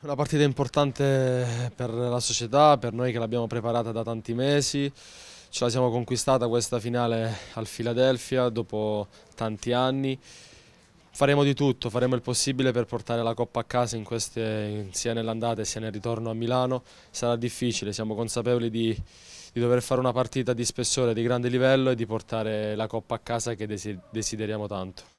Una partita importante per la società, per noi che l'abbiamo preparata da tanti mesi. Ce la siamo conquistata questa finale al Philadelphia dopo tanti anni. Faremo di tutto, faremo il possibile per portare la Coppa a casa queste, sia nell'andata sia nel ritorno a Milano. Sarà difficile, siamo consapevoli di, di dover fare una partita di spessore, di grande livello e di portare la Coppa a casa che desideriamo tanto.